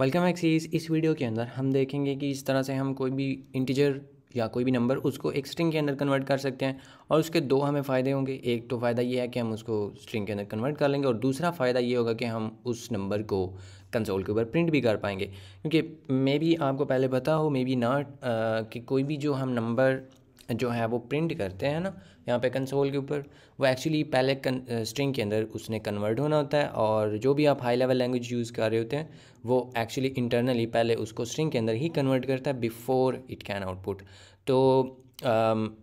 welcome axes इस video के अंदर हम देखेंगे कि इस तरह से हम कोई भी इंटीजर या कोई भी नंबर उसको एक स्ट्रिंग के अंदर कन्वर्ट कर सकते हैं और उसके दो हमें फ़ायदे होंगे एक तो फ़ायदा ये है कि हम उसको स्ट्रिंग के अंदर कन्वर्ट कर लेंगे और दूसरा फ़ायदा ये होगा कि हम उस नंबर को कंसोल के ऊपर प्रिंट भी कर पाएंगे क्योंकि मे भी आपको पहले पता हो मे बी नॉट कि कोई भी जो हम नंबर जो है वो प्रिंट करते हैं ना यहाँ पे कंसोल के ऊपर वो एक्चुअली पहले कन, स्ट्रिंग के अंदर उसने कन्वर्ट होना होता है और जो भी आप हाई लेवल लैंग्वेज यूज़ कर रहे होते हैं वो एक्चुअली इंटरनली पहले उसको स्ट्रिंग के अंदर ही कन्वर्ट करता है बिफोर इट कैन आउटपुट तो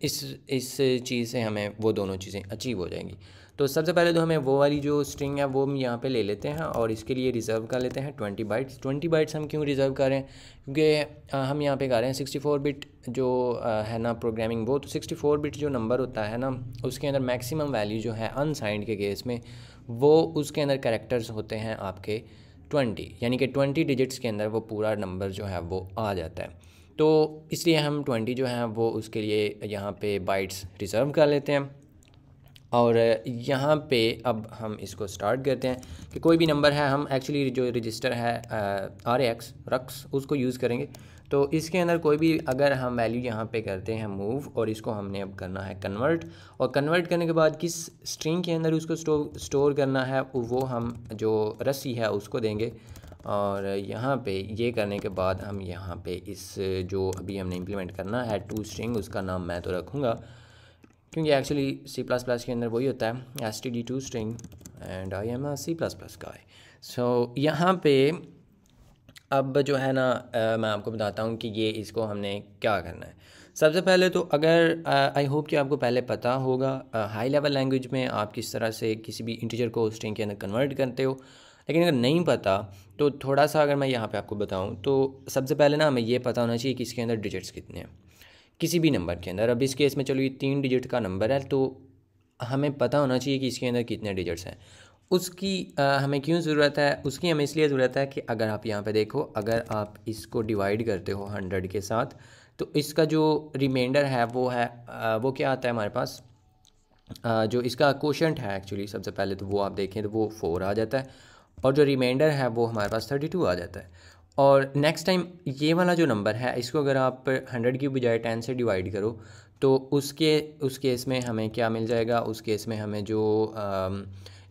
इस इस चीज़ से हमें वो दोनों चीज़ें अचीव हो जाएंगी तो सबसे पहले तो हमें वो वाली जो स्ट्रिंग है वो हम यहाँ पे ले लेते हैं और इसके लिए रिज़र्व कर लेते हैं ट्वेंटी बाइट्स ट्वेंटी बाइट्स हम क्यों रिज़र्व कर रहे हैं क्योंकि हम यहाँ पे गा रहे हैं सिक्सटी फोर बिट जो है ना प्रोग्रामिंग वो तो सिक्सटी फोर बिट जो नंबर होता है ना उसके अंदर मैक्सिमम वैल्यू जो है अनसाइंड के केस में वो उसके अंदर करेक्टर्स होते हैं आपके ट्वेंटी यानी कि ट्वेंटी डिजिट्स के अंदर वो पूरा नंबर जो है वो आ जाता है तो इसलिए हम ट्वेंटी जो है वो उसके लिए यहाँ पे बाइट्स रिज़र्व कर लेते हैं और यहाँ पे अब हम इसको स्टार्ट करते हैं कि कोई भी नंबर है हम एक्चुअली जो रजिस्टर है आर एक्स रक्स उसको यूज़ करेंगे तो इसके अंदर कोई भी अगर हम वैल्यू यहाँ पे करते हैं मूव और इसको हमने अब करना है कन्वर्ट और कन्वर्ट करने के बाद किस स्ट्रिंग के अंदर उसको स्टोर स्टोर करना है वो हम जो रस्सी है उसको देंगे और यहाँ पे ये करने के बाद हम यहाँ पे इस जो अभी हमने इम्प्लीमेंट करना है टू स्ट्रिंग उसका नाम मैं तो रखूँगा क्योंकि एक्चुअली सी प्लस प्लस के अंदर वही होता है S T D to string and I M C plus plus का है सो यहाँ पे अब जो है ना आ, मैं आपको बताता हूँ कि ये इसको हमने क्या करना है सबसे पहले तो अगर आई होप कि आपको पहले पता होगा हाई लेवल लैंग्वेज में आप किस तरह से किसी भी इंटीजर को स्ट्रिंग के अंदर कन्वर्ट करते हो लेकिन अगर नहीं पता तो थोड़ा सा अगर मैं यहाँ पे आपको बताऊँ तो सबसे पहले ना हमें ये पता होना चाहिए कि इसके अंदर डिजिट्स कितने हैं किसी भी नंबर के अंदर अब इस केस में चलो ये तीन डिजिट का नंबर है तो हमें पता होना चाहिए कि इसके अंदर कितने डिजिट्स हैं उसकी आ, हमें क्यों ज़रूरत है उसकी हमें इसलिए ज़रूरत है कि अगर आप यहाँ पे देखो अगर आप इसको डिवाइड करते हो हंड्रेड के साथ तो इसका जो रिमाइंडर है वो है आ, वो क्या आता है हमारे पास आ, जो इसका क्वेश्चन है एक्चुअली सबसे पहले तो वो आप देखें तो वो फोर आ जाता है और जो रिमाइंडर है वो हमारे पास थर्टी टू आ जाता है और नेक्स्ट टाइम ये वाला जो नंबर है इसको अगर आप हंड्रेड की बजाय टेन से डिवाइड करो तो उसके उस केस में हमें क्या मिल जाएगा उस केस में हमें जो आ,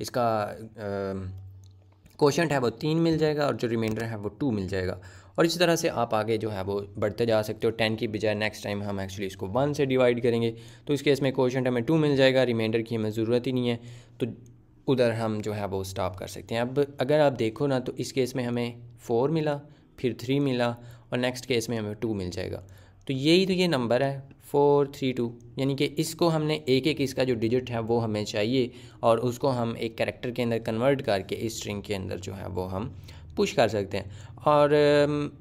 इसका क्वेश्चन है वो तीन मिल जाएगा और जो रिमाइंडर है वो टू मिल जाएगा और इसी तरह से आप आगे जो है वो बढ़ते जा सकते हो टेन की बजाय नेक्स्ट टाइम हम एक्चुअली इसको वन से डिवाइड करेंगे तो इस केस में क्वेश्चन हमें टू मिल जाएगा रिमाइंडर की हमें ज़रूरत ही नहीं है तो उधर हम जो है वो स्टॉप कर सकते हैं अब अगर आप देखो ना तो इस केस में हमें फ़ोर मिला फिर थ्री मिला और नेक्स्ट केस में हमें टू मिल जाएगा तो यही तो ये नंबर है फोर थ्री टू यानी कि इसको हमने एक एक इसका जो डिजिट है वो हमें चाहिए और उसको हम एक करेक्टर के अंदर कन्वर्ट करके इस स्ट्रिंग के अंदर जो है वो हम पुश कर सकते हैं और um,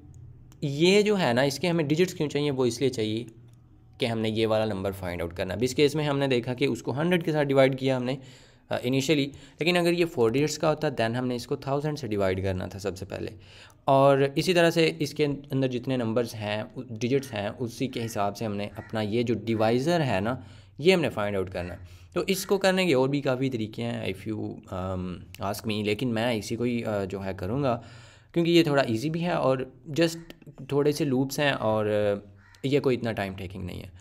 ये जो है ना इसके हमें डिजिट्स क्यों चाहिए वो इसलिए चाहिए कि हमने ये वाला नंबर फाइंड आउट करना है इस केस में हमने देखा कि उसको हंड्रेड के साथ डिवाइड किया हमने इनिशियली हाँ, लेकिन अगर ये फोर डिजिट्स का होता दैन हमने इसको थाउजेंड से डिवाइड करना था सबसे पहले और इसी तरह से इसके अंदर जितने नंबर्स हैं डिजिट्स हैं उसी के हिसाब से हमने अपना ये जो डिवाइज़र है ना ये हमने फाइंड आउट करना है तो इसको करने के और भी काफ़ी तरीके हैं इफ़ यू आस्क मी लेकिन मैं इसी को ही uh, जो है करूँगा क्योंकि ये थोड़ा इजी भी है और जस्ट थोड़े से लूप्स हैं और ये कोई इतना टाइम टेकिंग नहीं है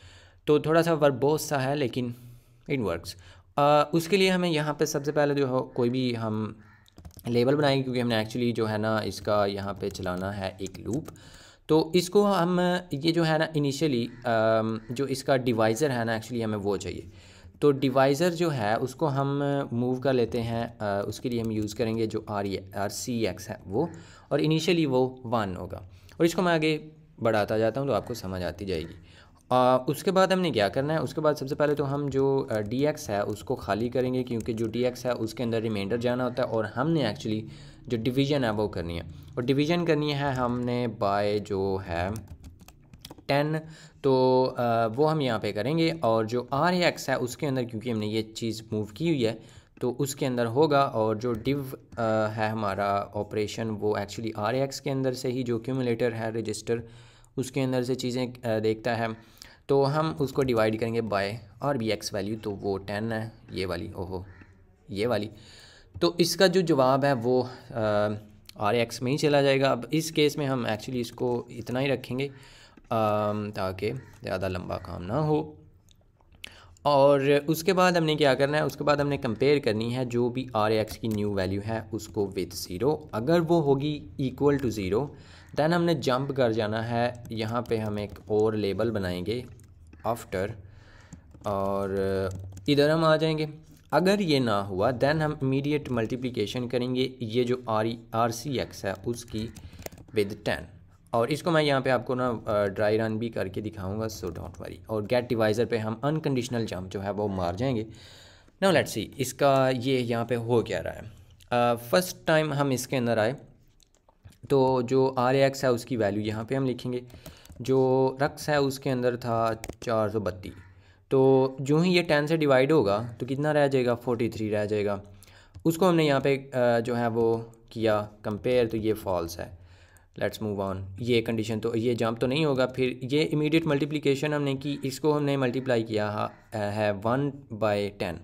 तो थोड़ा सा वर्क बहुत सा है लेकिन इट वर्क्स उसके लिए हमें यहाँ पे सबसे पहले जो हो कोई भी हम लेबल बनाएंगे क्योंकि हमने एक्चुअली जो है ना इसका यहाँ पे चलाना है एक लूप तो इसको हम ये जो है ना इनिशियली जो इसका डिवाइज़र है ना एक्चुअली हमें वो चाहिए तो डिवाइज़र जो है उसको हम मूव कर लेते हैं उसके लिए हम यूज़ करेंगे जो आर आर सी एक्स है वो और इनिशियली वो वन होगा और इसको मैं आगे बढ़ाता जाता हूँ तो आपको समझ आती जाएगी आ, उसके बाद हमने क्या करना है उसके बाद सबसे पहले तो हम जो डी एक्स है उसको खाली करेंगे क्योंकि जो डी एक्स है उसके अंदर रिमाइंडर जाना होता है और हमने एक्चुअली जो डिवीजन है वो करनी है और डिवीजन करनी है हमने बाय जो है टेन तो आ, वो हम यहाँ पे करेंगे और जो आर एक्स है उसके अंदर क्योंकि हमने ये चीज़ मूव की हुई है तो उसके अंदर होगा और जो डिव आ, है हमारा ऑपरेशन वो एक्चुअली आर एक्स के अंदर से ही जो क्यूमुलेटर है रजिस्टर उसके अंदर से चीज़ें देखता है तो हम उसको डिवाइड करेंगे बाय और भी एक्स वैल्यू तो वो टेन है ये वाली ओहो ये वाली तो इसका जो जवाब है वो आर एक्स में ही चला जाएगा अब इस केस में हम एक्चुअली इसको इतना ही रखेंगे ताकि ज़्यादा लंबा काम ना हो और उसके बाद हमने क्या करना है उसके बाद हमने कंपेयर करनी है जो भी आर एक्स की न्यू वैल्यू है उसको विथ ज़ीरो अगर वो होगी इक्वल टू ज़ीरो देन हमने जंप कर जाना है यहाँ पे हम एक और लेबल बनाएंगे आफ्टर और uh, इधर हम आ जाएंगे अगर ये ना हुआ दैन हम इमीडिएट मल्टीप्लिकेशन करेंगे ये जो आर आर सी एक्स है उसकी विद टेन और इसको मैं यहाँ पे आपको ना ड्राई uh, रन भी करके दिखाऊंगा सो डोंट वरी और गेट डिवाइज़र पे हम अनकंडीशनल जंप जो है वो मार जाएंगे नाउ लेट्स सी इसका ये यहाँ पे हो क्या रहा है फर्स्ट uh, टाइम हम इसके अंदर आए तो जो आर एक्स है उसकी वैल्यू यहाँ पे हम लिखेंगे जो रक्स है उसके अंदर था चार सौ बत्तीस तो जो ही ये टेन से डिवाइड होगा तो कितना रह जाएगा फोर्टी थ्री रह जाएगा उसको हमने यहाँ पे जो है वो किया कंपेयर तो ये फॉल्स है लेट्स मूव ऑन ये कंडीशन तो ये जंप तो नहीं होगा फिर ये इमीडिएट मल्टीप्लिकेशन हमने की इसको हमने मल्टीप्लाई किया है वन बाई टेन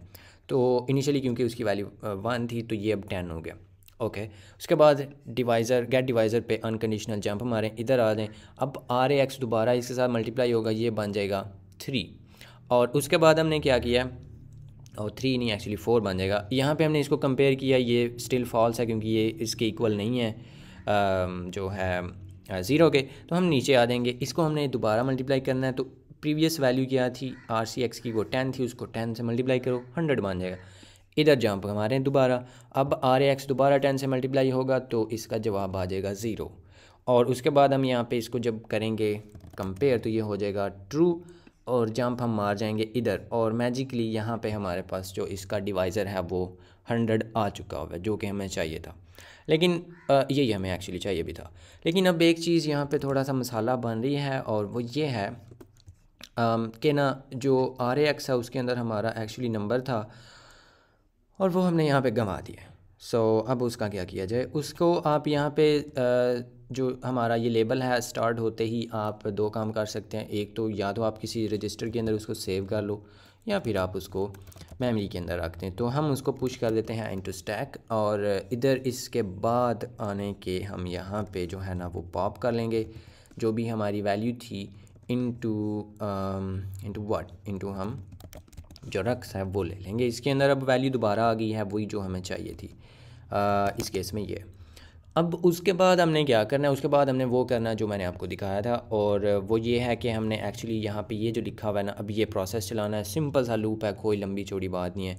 तो इनिशियली क्योंकि उसकी वैल्यू वन थी तो ये अब टेन हो गया ओके उसके बाद डिवाइज़र गेट डिवाइज़र पे अनकंडीशनल जंप हमारे इधर आ रहे हैं अब आर ए एक्स दोबारा इसके साथ मल्टीप्लाई होगा ये बन जाएगा थ्री और उसके बाद हमने क्या किया और थ्री नहीं एक्चुअली फ़ोर बन जाएगा यहाँ पे हमने इसको कंपेयर किया ये स्टिल फॉल्स है क्योंकि ये इसके इक्वल नहीं है आ, जो है ज़ीरो के तो हम नीचे आ देंगे इसको हमने दोबारा मल्टीप्लाई करना है तो प्रीवियस वैल्यू क्या थी आर सी एक्स की वो टेन थी उसको टेन से मल्टीप्लाई करो हंड्रेड बन जाएगा इधर जंप हमारे हैं दोबारा अब आर एक्स दोबारा टेन से मल्टीप्लाई होगा तो इसका जवाब आ जाएगा ज़ीरो और उसके बाद हम यहाँ पे इसको जब करेंगे कंपेयर तो ये हो जाएगा ट्रू और जंप हम मार जाएंगे इधर और मैजिकली यहाँ पे हमारे पास जो इसका डिवाइज़र है वो हंड्रेड आ चुका हुआ है जो कि हमें चाहिए था लेकिन यही हमें एक्चुअली चाहिए भी था लेकिन अब एक चीज़ यहाँ पर थोड़ा सा मसाला बन रही है और वो ये है कि ना जो आर एक्स है उसके अंदर हमारा एक्चुअली नंबर था और वो हमने यहाँ पे गंवा दिया सो so, अब उसका क्या किया जाए उसको आप यहाँ पे जो हमारा ये लेबल है स्टार्ट होते ही आप दो काम कर सकते हैं एक तो या तो आप किसी रजिस्टर के अंदर उसको सेव कर लो या फिर आप उसको मेमोरी के अंदर रखते हैं तो हम उसको पुश कर देते हैं इंटू स्टैक और इधर इसके बाद आने के हम यहाँ पे जो है ना वो पॉप कर लेंगे जो भी हमारी वैल्यू थी इंटू इनटू व्हाट इनटू हम जो रक्स है वो ले लेंगे इसके अंदर अब वैल्यू दोबारा आ गई है वही जो हमें चाहिए थी आ, इस केस में ये अब उसके बाद हमने क्या करना है उसके बाद हमने वो करना जो मैंने आपको दिखाया था और वो ये है कि हमने एक्चुअली यहाँ पे ये जो लिखा हुआ है ना अब ये प्रोसेस चलाना है सिंपल सा लूप है कोई लंबी चौड़ी बात नहीं है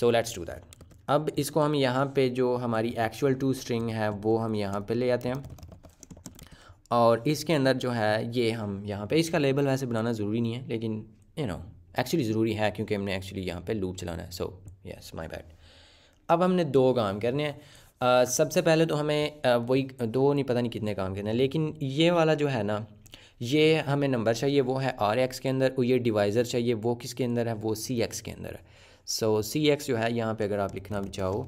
सो लेट्स डू दैट अब इसको हम यहाँ पे जो हमारी एक्चुअल टू स्ट्रिंग है वो हम यहाँ पे ले आते हैं और इसके अंदर जो है ये हम यहाँ पर इसका लेबल वैसे बनाना ज़रूरी नहीं है लेकिन you you know know, actually ज़रूरी है क्योंकि हमने एक्चुअली यहाँ पे लूप चलाना है सो यस माय बैड अब हमने दो काम करने हैं सबसे पहले तो हमें वही दो नहीं पता नहीं कितने काम करने हैं लेकिन ये वाला जो है ना ये हमें नंबर चाहिए वो है आर एक्स के अंदर और ये डिवाइज़र चाहिए वो किसके अंदर है वो सी एक्स के अंदर है सो सी एक्स जो है यहाँ पर अगर आप लिखना भी चाहो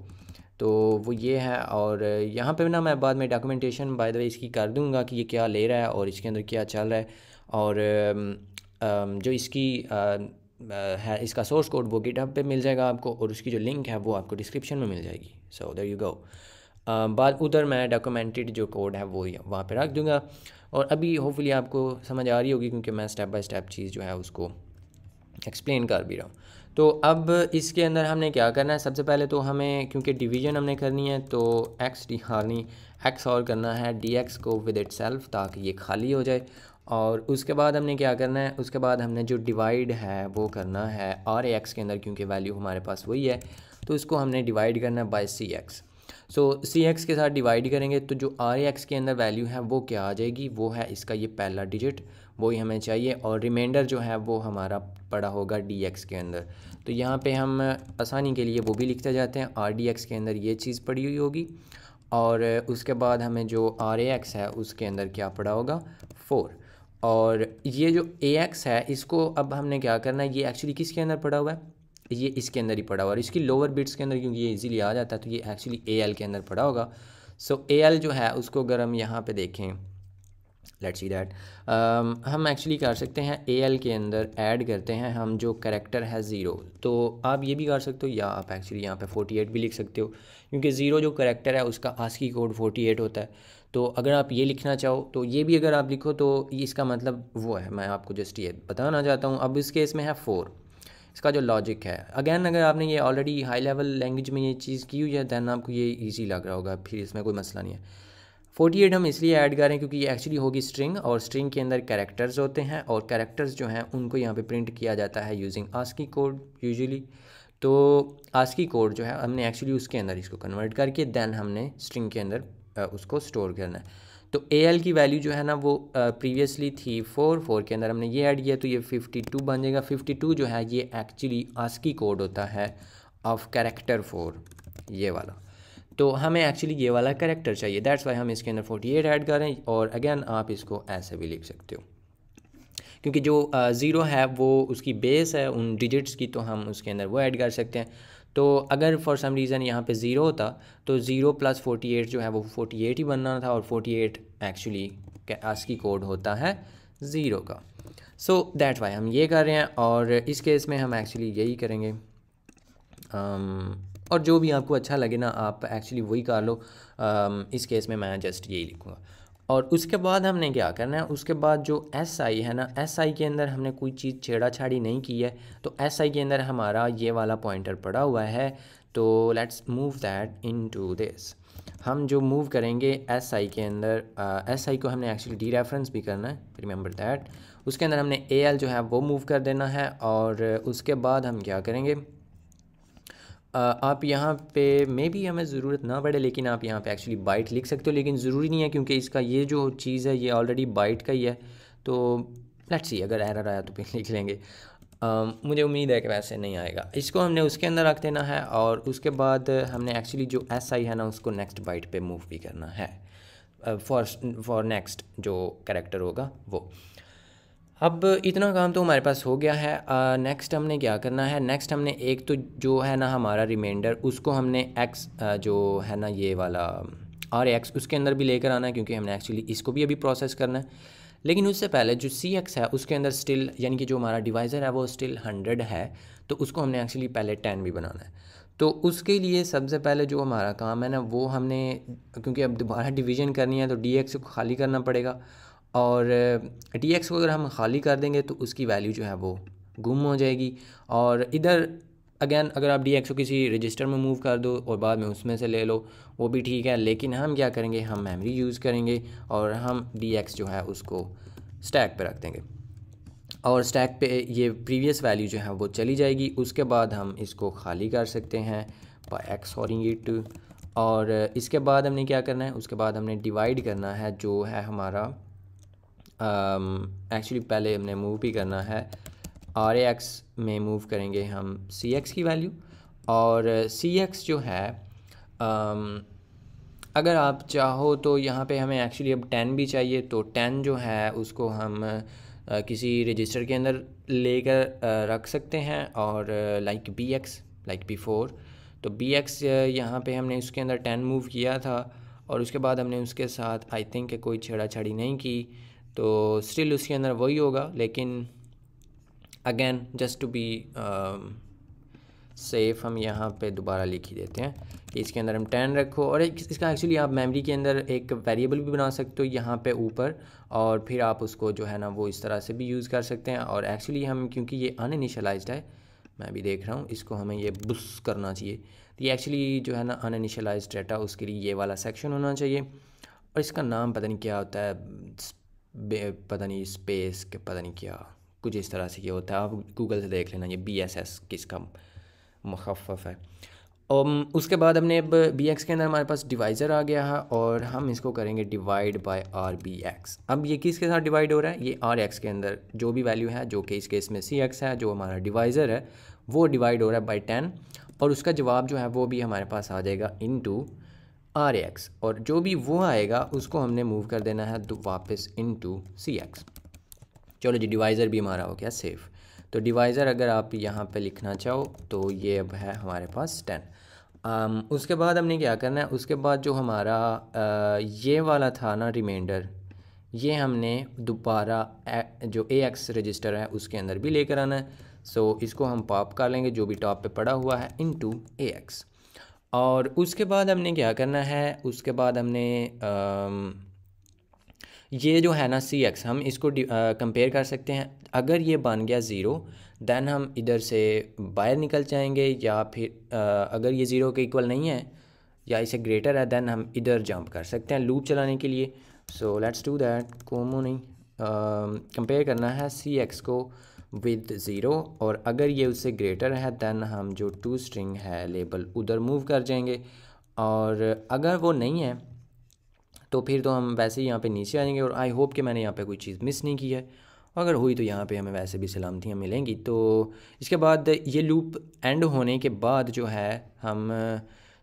तो वो ये है और यहाँ पे ना मैं बाद में डॉक्यूमेंटेशन बाय द वे इसकी कर दूंगा कि ये क्या ले रहा है और इसके अंदर क्या चल रहा है और जो इसकी है इसका सोर्स कोड वो गिटहब पे मिल जाएगा आपको और उसकी जो लिंक है वो आपको डिस्क्रिप्शन में मिल जाएगी सो उधर यू गो बाद उधर मैं डॉक्यूमेंटेड जो कोड है वो वहाँ पे रख दूँगा और अभी होपफुली आपको समझ आ रही होगी क्योंकि मैं स्टेप बाय स्टेप चीज़ जो है उसको एक्सप्लेन कर भी रहा हूँ तो अब इसके अंदर हमने क्या करना है सबसे पहले तो हमें क्योंकि डिवीजन हमने करनी है तो एक्स डी हारनी एक्स और करना है डी एक्स को विद इट सेल्फ ताकि ये खाली हो जाए और उसके बाद हमने क्या करना है उसके बाद हमने जो डिवाइड है वो करना है आर एक्स के अंदर क्योंकि वैल्यू हमारे पास वही है तो इसको हमने डिवाइड करना है by C X so C X के साथ डिवाइड करेंगे तो जो आर एक्स के अंदर वैल्यू है वो क्या आ जाएगी वो है इसका ये पहला डिजिट वही हमें चाहिए और रिमाइंडर जो है वो हमारा पड़ा होगा डी एक्स के अंदर तो यहाँ पर हम आसानी के लिए वो भी लिखते जाते हैं आर डी एक्स के अंदर ये चीज़ पड़ी हुई होगी और उसके बाद हमें जो आर एक्स है उसके अंदर क्या पड़ा होगा फोर और ये जो ए एक्स है इसको अब हमने क्या करना है ये एक्चुअली किसके अंदर पड़ा हुआ है ये इसके अंदर ही पड़ा हुआ और इसकी लोअर बिट्स के अंदर क्योंकि ये इजीली आ जाता है तो ये एक्चुअली ए एल के अंदर पड़ा होगा सो ए एल जो है उसको अगर हम यहाँ पे देखें लेट्स सी डैट हम एक्चुअली कर सकते हैं ए एल के अंदर ऐड करते हैं हम जो करेक्टर है ज़ीरो तो आप ये भी कर सकते हो या आप एक्चुअली यहाँ फोर्टी एट भी लिख सकते हो क्योंकि ज़ीरो जो करेक्टर है उसका आस्की कोड एट होता है तो अगर आप ये लिखना चाहो तो ये भी अगर आप लिखो तो इसका मतलब वो है मैं आपको जस्ट ये बताना चाहता हूँ अब इस केस में है फ़ोर इसका जो लॉजिक है अगेन अगर आपने ये ऑलरेडी हाई लेवल लैंग्वेज में ये चीज़ की हुई है दैन आपको ये ईजी लग रहा होगा फिर इसमें कोई मसला नहीं है फोर्टी एट हम इसलिए ऐड कर रहे हैं क्योंकि ये एक्चुअली होगी स्ट्रिंग और स्ट्रिंग के अंदर कैरेक्टर्स होते हैं और कैरेक्टर्स जो हैं उनको यहाँ पे प्रिंट किया जाता है यूजिंग आस्की कोड यूजुअली तो आस्की कोड जो है हमने एक्चुअली उसके अंदर इसको कन्वर्ट करके दैन हमने स्ट्रिंग के अंदर उसको स्टोर करना है तो ए की वैल्यू जो है ना वो प्रीवियसली थी फोर फोर के अंदर हमने ये ऐड किया तो ये फिफ्टी टू बन जाएगा फिफ्टी टू जो है ये एक्चुअली आस्की कोड होता है ऑफ कैरेक्टर फोर ये वाला तो हमें एक्चुअली ये वाला करेक्टर चाहिए दैट्स वाई हम इसके अंदर फोर्टी एट ऐड करें और अगेन आप इसको ऐसे भी लिख सकते हो क्योंकि जो ज़ीरो है वो उसकी बेस है उन डिजिट्स की तो हम उसके अंदर वो ऐड कर सकते हैं तो अगर फॉर सम रीज़न यहाँ पे ज़ीरो होता तो ज़ीरो प्लस फोर्टी एट जो है वो फोर्टी एट ही बनना था और forty eight actually ASCII code होता है ज़ीरो का सो दैट वाई हम ये कर रहे हैं और इस केस में हम एक्चुअली यही करेंगे um, और जो भी आपको अच्छा लगे ना आप एक्चुअली वही कर लो um, इस केस में मैं जस्ट यही लिखूँगा और उसके बाद हमने क्या करना है उसके बाद जो एस आई है ना एस आई के अंदर हमने कोई चीज़ छेड़ाछाड़ी नहीं की है तो एस आई के अंदर हमारा ये वाला पॉइंटर पड़ा हुआ है तो let's move that into this हम जो मूव करेंगे एस आई के अंदर एस आई को हमने एक्चुअली डी रेफरेंस भी करना है रिमेंबर दैट उसके अंदर हमने ए एल जो है वो मूव कर देना है और उसके बाद हम क्या करेंगे आप यहाँ पे मे भी हमें ज़रूरत ना पड़े लेकिन आप यहाँ पे एक्चुअली बाइट लिख सकते हो लेकिन ज़रूरी नहीं है क्योंकि इसका ये जो चीज़ है ये ऑलरेडी बाइट का ही है तो लेट्स सी अगर एरर आया तो फिर लिख लेंगे आ, मुझे उम्मीद है कि वैसे नहीं आएगा इसको हमने उसके अंदर रख देना है और उसके बाद हमने एक्चुअली जो एस आई है ना उसको नेक्स्ट बाइट पर मूव भी करना है फॉर फॉर नेक्स्ट जो करेक्टर होगा वो अब इतना काम तो हमारे पास हो गया है नेक्स्ट हमने क्या करना है नेक्स्ट हमने एक तो जो है ना हमारा रिमाइंडर उसको हमने एक्स जो है ना ये वाला आर एक्स उसके अंदर भी लेकर आना है क्योंकि हमने एक्चुअली इसको भी अभी प्रोसेस करना है लेकिन उससे पहले जो सी एक्स है उसके अंदर स्टिल यानी कि जो हमारा डिवाइज़र है वो स्टिल हंड्रेड है तो उसको हमने एक्चुअली पहले टेन भी बनाना है तो उसके लिए सबसे पहले जो हमारा काम है ना वो हमने क्योंकि अब दोबारा डिवीजन करनी है तो डी एक्स को खाली करना पड़ेगा और डी एक्स को अगर हम खाली कर देंगे तो उसकी वैल्यू जो है वो गुम हो जाएगी और इधर अगेन अगर आप डी एक्स को किसी रजिस्टर में मूव कर दो और बाद में उसमें से ले लो वो भी ठीक है लेकिन हम क्या करेंगे हम मेमोरी यूज़ करेंगे और हम डी एक्स जो है उसको स्टैक पर रख देंगे और स्टैक पे ये प्रीवियस वैल्यू जो है वो चली जाएगी उसके बाद हम इसको खाली कर सकते हैं बाय एक्स और इट और इसके बाद हमने क्या करना है उसके बाद हमने डिवाइड करना है जो है हमारा एक्चुअली um, पहले हमने मूव भी करना है आर एक्स में मूव करेंगे हम सी एक्स की वैल्यू और सी एक्स जो है um, अगर आप चाहो तो यहाँ पे हमें एक्चुअली अब टेन भी चाहिए तो टेन जो है उसको हम uh, किसी रजिस्टर के अंदर लेकर uh, रख सकते हैं और like B X like B four तो बी एक्स uh, यहाँ पर हमने उसके अंदर टेन मूव किया था और उसके बाद हमने उसके साथ आई थिंक कोई छेड़ाछाड़ी नहीं की तो स्टिल उसके अंदर वही होगा लेकिन again just to be safe हम यहाँ पे दोबारा लिख ही देते हैं कि इसके अंदर हम टेन रखो और एक इसका एक्चुअली आप मेमोरी के अंदर एक वेरिएबल भी बना सकते हो यहाँ पे ऊपर और फिर आप उसको जो है ना वो इस तरह से भी यूज़ कर सकते हैं और एक्चुअली हम क्योंकि ये अनइनिशलाइज्ड है मैं भी देख रहा हूँ इसको हमें ये बुस करना चाहिए तो ये एक्चुअली जो है ना अनइनिशलाइज डेटा उसके लिए ये वाला सेक्शन होना चाहिए और इसका नाम पता नहीं क्या होता है पता नहीं स्पेस के पता नहीं क्या कुछ इस तरह से ये होता है आप गूगल से देख लेना ये बी एस एस किसका मुखफ़ है और um, उसके बाद हमने अब बी एक्स के अंदर हमारे पास डिवाइज़र आ गया है और हम इसको करेंगे divide by R B X अब ये किसके साथ डिवाइड हो रहा है ये आर एक्स के अंदर जो भी वैल्यू है जो कि इस केस में सी एक्स है जो हमारा डिवाइज़र है वो डिवाइड हो रहा है बाई टेन और उसका जवाब जो है वो भी हमारे पास आ जाएगा इन टू आर एक्स और जो भी वो आएगा उसको हमने मूव कर देना है वापस इन टू सी एक्स चलो जी डिवाइज़र भी हमारा हो गया सेफ तो डिवाइज़र अगर आप यहाँ पे लिखना चाहो तो ये अब है हमारे पास टेन um, उसके बाद हमने क्या करना है उसके बाद जो हमारा आ, ये वाला था ना रिमाइंडर ये हमने दोबारा जो ए एक्स रजिस्टर है उसके अंदर भी लेकर आना है सो इसको हम पॉप कर लेंगे जो भी टॉप पे पड़ा हुआ है इन टू ए एक्स और उसके बाद हमने क्या करना है उसके बाद हमने ये जो है ना सी एक्स हम इसको कंपेयर कर सकते हैं अगर ये बन गया ज़ीरो दैन हम इधर से बाहर निकल जाएंगे या फिर आ, अगर ये ज़ीरो के इक्वल नहीं है या इसे ग्रेटर है दैन हम इधर जंप कर सकते हैं लूप चलाने के लिए सो लेट्स डू दैट कोमो नहीं कंपेयर करना है सी एक्स को विद ज़ीरो और अगर ये उससे ग्रेटर है दैन हम जो टू स्ट्रिंग है लेबल उधर मूव कर जाएंगे और अगर वो नहीं है तो फिर तो हम वैसे ही यहाँ पे नीचे आएंगे और आई होप कि मैंने यहाँ पे कोई चीज़ मिस नहीं की है अगर हुई तो यहाँ पे हमें वैसे भी सलामतियाँ मिलेंगी तो इसके बाद ये लूप एंड होने के बाद जो है हम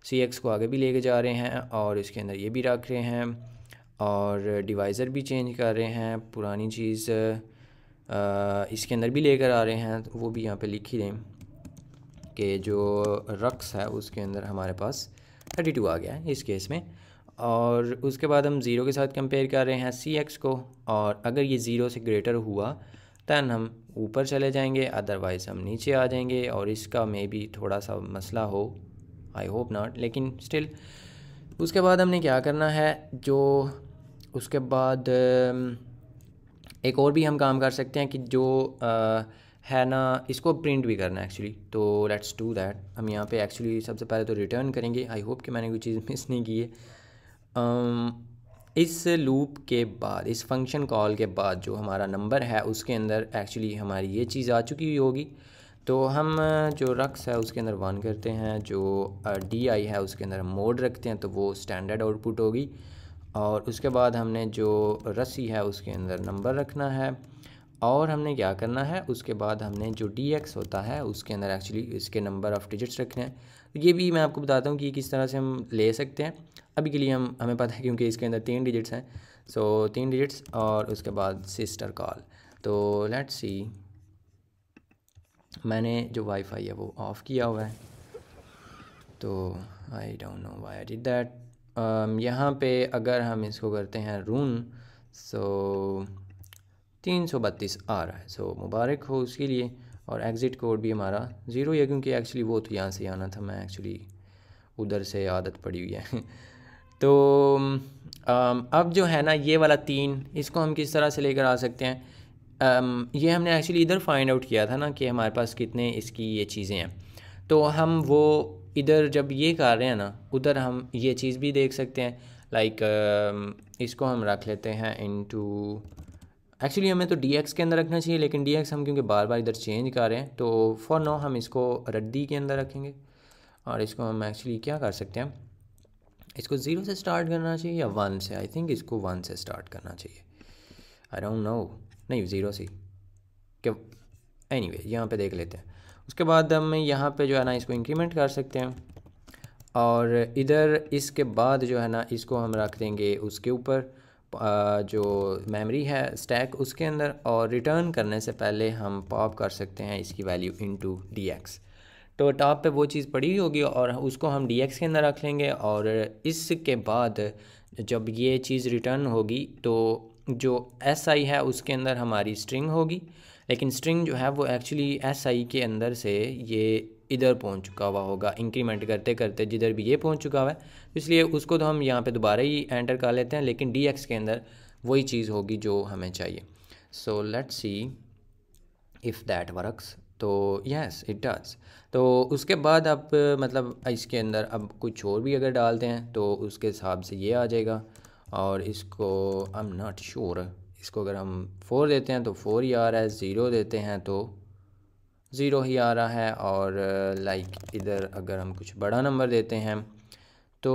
सी एक्स को आगे भी लेके जा रहे हैं और इसके अंदर ये भी रख रहे हैं और डिवाइज़र भी चेंज कर रहे हैं पुरानी चीज़ इसके अंदर भी लेकर आ रहे हैं तो वो भी यहाँ पे लिख ही दें कि जो रक्स है उसके अंदर हमारे पास थर्टी टू आ गया है इस केस में और उसके बाद हम ज़ीरो के साथ कंपेयर कर रहे हैं सी एक्स को और अगर ये ज़ीरो से ग्रेटर हुआ दैन हम ऊपर चले जाएंगे अदरवाइज़ हम नीचे आ जाएंगे और इसका मे भी थोड़ा सा मसला हो आई होप नॉट लेकिन स्टिल उसके बाद हमने क्या करना है जो उसके बाद एक और भी हम काम कर सकते हैं कि जो आ, है ना इसको प्रिंट भी करना है एक्चुअली तो लेट्स डू दैट हम यहाँ पे एक्चुअली सबसे पहले तो रिटर्न करेंगे आई होप कि मैंने कोई चीज़ मिस नहीं की है um, इस लूप के बाद इस फंक्शन कॉल के बाद जो हमारा नंबर है उसके अंदर एक्चुअली हमारी ये चीज़ आ चुकी हुई होगी तो हम जो रक्स है उसके अंदर वन करते हैं जो डी आई है उसके अंदर मोड रखते हैं तो वो स्टैंडर्ड आउटपुट होगी और उसके बाद हमने जो रस्सी है उसके अंदर नंबर रखना है और हमने क्या करना है उसके बाद हमने जो डी एक्स होता है उसके अंदर एक्चुअली इसके नंबर ऑफ़ डिजिट्स रखने हैं तो ये भी मैं आपको बताता हूँ कि किस तरह से हम ले सकते हैं अभी के लिए हम हमें पता है क्योंकि इसके अंदर तीन डिजिट्स हैं सो so, तीन डिजिट्स और उसके बाद सिस्टर कॉल तो लेट्स सी मैंने जो वाईफाई है वो ऑफ़ किया हुआ है तो I don't know why I did that Um, यहाँ पे अगर हम इसको करते हैं रून सो तीन सौ बत्तीस आ रहा है सो मुबारक हो उसके लिए और एग्ज़िट कोड भी हमारा ज़ीरो है क्योंकि एक्चुअली वो तो यहाँ से आना था मैं एक्चुअली उधर से आदत पड़ी हुई है तो um, अब जो है ना ये वाला तीन इसको हम किस तरह से लेकर आ सकते हैं um, ये हमने एक्चुअली इधर फाइंड आउट किया था ना कि हमारे पास कितने इसकी ये चीज़ें हैं तो हम वो इधर जब ये कर रहे हैं ना उधर हम ये चीज़ भी देख सकते हैं लाइक like, इसको हम रख लेते हैं इनटू एक्चुअली हमें तो डी के अंदर रखना चाहिए लेकिन डी हम क्योंकि बार बार इधर चेंज कर रहे हैं तो फॉर नो हम इसको रद्दी के अंदर रखेंगे और इसको हम एक्चुअली क्या कर सकते हैं इसको ज़ीरो से स्टार्ट करना चाहिए या वन से आई थिंक इसको वन से स्टार्ट करना चाहिए आई डोंट नो नहीं ज़ीरो से क्यों एनी anyway, यहाँ पर देख लेते हैं उसके बाद हम यहाँ पे जो है ना इसको इंक्रीमेंट कर सकते हैं और इधर इसके बाद जो है ना इसको हम रख देंगे उसके ऊपर जो मेमोरी है स्टैक उसके अंदर और रिटर्न करने से पहले हम पॉप कर सकते हैं इसकी value into D X तो टॉप पे वो चीज़ पड़ी होगी और उसको हम डी एक्स के अंदर रख लेंगे और इसके बाद जब ये चीज़ रिटर्न होगी तो जो एस आई है उसके अंदर हमारी स्ट्रिंग होगी लेकिन स्ट्रिंग जो है वो एक्चुअली एस आई के अंदर से ये इधर पहुंच चुका हुआ होगा इंक्रीमेंट करते करते जिधर भी ये पहुंच चुका हुआ है तो इसलिए उसको तो हम यहाँ पे दोबारा ही एंटर कर लेते हैं लेकिन डी एक्स के अंदर वही चीज़ होगी जो हमें चाहिए so let see if that works तो यस इट डज तो उसके बाद आप मतलब इसके अंदर अब कुछ और भी अगर डालते हैं तो उसके हिसाब से ये आ जाएगा और इसको आई एम नॉट श्योर इसको अगर हम फोर देते हैं तो फोर ही आ रहा है ज़ीरो देते हैं तो ज़ीरो ही आ रहा है और लाइक uh, इधर अगर हम कुछ बड़ा नंबर देते हैं तो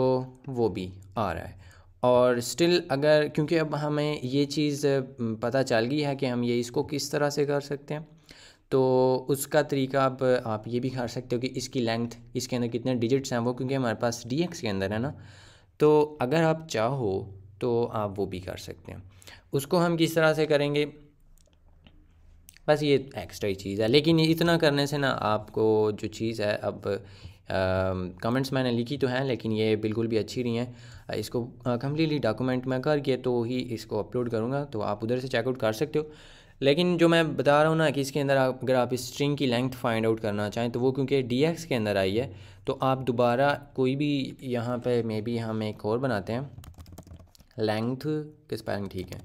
वो भी आ रहा है और स्टिल अगर क्योंकि अब हमें ये चीज़ uh, पता चल गई है कि हम ये इसको किस तरह से कर सकते हैं तो उसका तरीका अब आप, ये भी कर सकते हो कि इसकी लेंथ इसके अंदर कितने डिजिट्स हैं वो क्योंकि हमारे पास डी एक्स के अंदर है ना तो अगर आप चाहो तो आप वो भी कर सकते हैं उसको हम किस तरह से करेंगे बस ये एक्स्ट्रा ही चीज़ है लेकिन इतना करने से ना आपको जो चीज़ है अब कमेंट्स मैंने लिखी तो हैं लेकिन ये बिल्कुल भी अच्छी नहीं है इसको कम्प्लीटली डॉक्यूमेंट में करके तो ही इसको अपलोड करूँगा तो आप उधर से चेकआउट कर सकते हो लेकिन जो मैं बता रहा हूँ ना कि इसके अंदर आप अगर आप स्ट्रिंग की लेंथ फाइंड आउट करना चाहें तो वो क्योंकि डी एक्स के अंदर आई है तो आप दोबारा कोई भी यहाँ पर मे बी हम एक और बनाते हैं लेंथ के स्पेलिंग ठीक है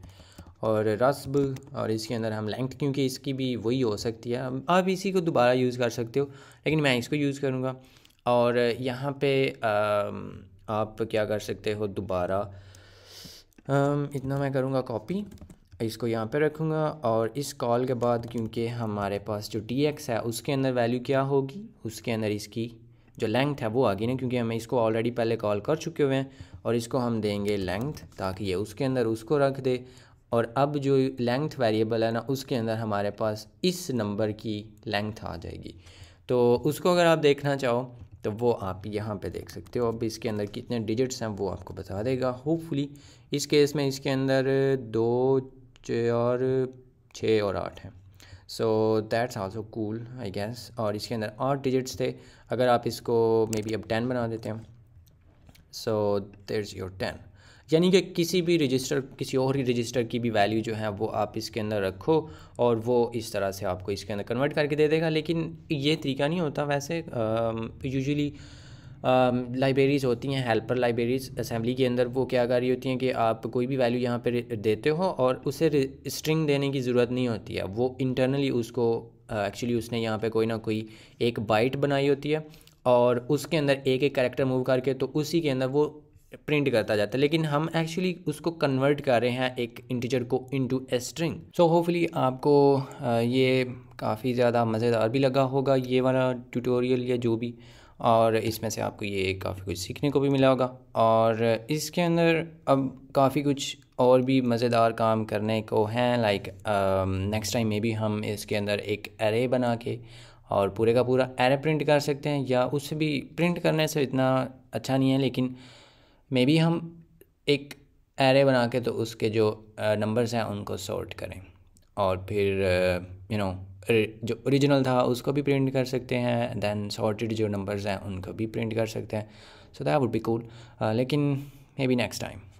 और रस्ब और इसके अंदर हम लेंथ क्योंकि इसकी भी वही हो सकती है आप इसी को दोबारा यूज़ कर सकते हो लेकिन मैं इसको यूज़ करूँगा और यहाँ पे आप क्या कर सकते हो दोबारा इतना मैं करूँगा कॉपी इसको यहाँ पे रखूँगा और इस कॉल के बाद क्योंकि हमारे पास जो डी एक्स है उसके अंदर वैल्यू क्या होगी उसके अंदर इसकी जो लेंथ है वो आ गई ना क्योंकि हमें इसको ऑलरेडी पहले कॉल कर चुके हुए हैं और इसको हम देंगे लेंथ ताकि ये उसके अंदर उसको रख दे और अब जो लेंथ वेरिएबल है ना उसके अंदर हमारे पास इस नंबर की लेंथ आ जाएगी तो उसको अगर आप देखना चाहो तो वो आप यहाँ पे देख सकते हो अब इसके अंदर कितने डिजिट्स हैं वो आपको बता देगा होपफुली इस केस में इसके अंदर दो और छः और आठ हैं so that's also cool I guess और इसके अंदर आठ डिजिट्स थे अगर आप इसको मे बी अब टेन बना देते हैं so there is your ten यानी कि किसी भी रजिस्टर किसी और ही रजिस्टर की भी वैल्यू जो है वो आप इसके अंदर रखो और वो इस तरह से आपको इसके अंदर कन्वर्ट करके दे देगा लेकिन ये तरीका नहीं होता वैसे यूजुअली लाइब्रेरीज़ होती हैं हेल्पर लाइब्रेरीज़ असेंबली के अंदर वो क्या कर रही होती हैं कि आप कोई भी वैल्यू यहाँ पर देते हो और उसे स्ट्रिंग देने की ज़रूरत नहीं होती है वो इंटरनली उसको एक्चुअली uh, उसने यहाँ पे कोई ना कोई एक बाइट बनाई होती है और उसके अंदर एक एक करेक्टर मूव करके तो उसी के अंदर वो प्रिंट करता जाता है लेकिन हम एक्चुअली उसको कन्वर्ट कर रहे हैं एक इंटीजर को into a string so hopefully आपको ये काफ़ी ज़्यादा मज़ेदार भी लगा होगा ये वाला ट्यूटोरियल या जो भी और इसमें से आपको ये काफ़ी कुछ सीखने को भी मिला होगा और इसके अंदर अब काफ़ी कुछ और भी मज़ेदार काम करने को हैं like next time maybe हम इसके अंदर एक एरे बना के और पूरे का पूरा एरे प्रिंट कर सकते हैं या उससे भी प्रिंट करने से इतना अच्छा नहीं है लेकिन मे बी हम एक एरे बना के तो उसके जो नंबर्स हैं उनको सॉर्ट करें और फिर यू नो जो ओरिजिनल था उसको भी प्रिंट कर सकते हैं दैन सॉर्टेड जो नंबर्स हैं उनको भी प्रिंट कर सकते हैं so that would be cool लेकिन मे बी नेक्स्ट टाइम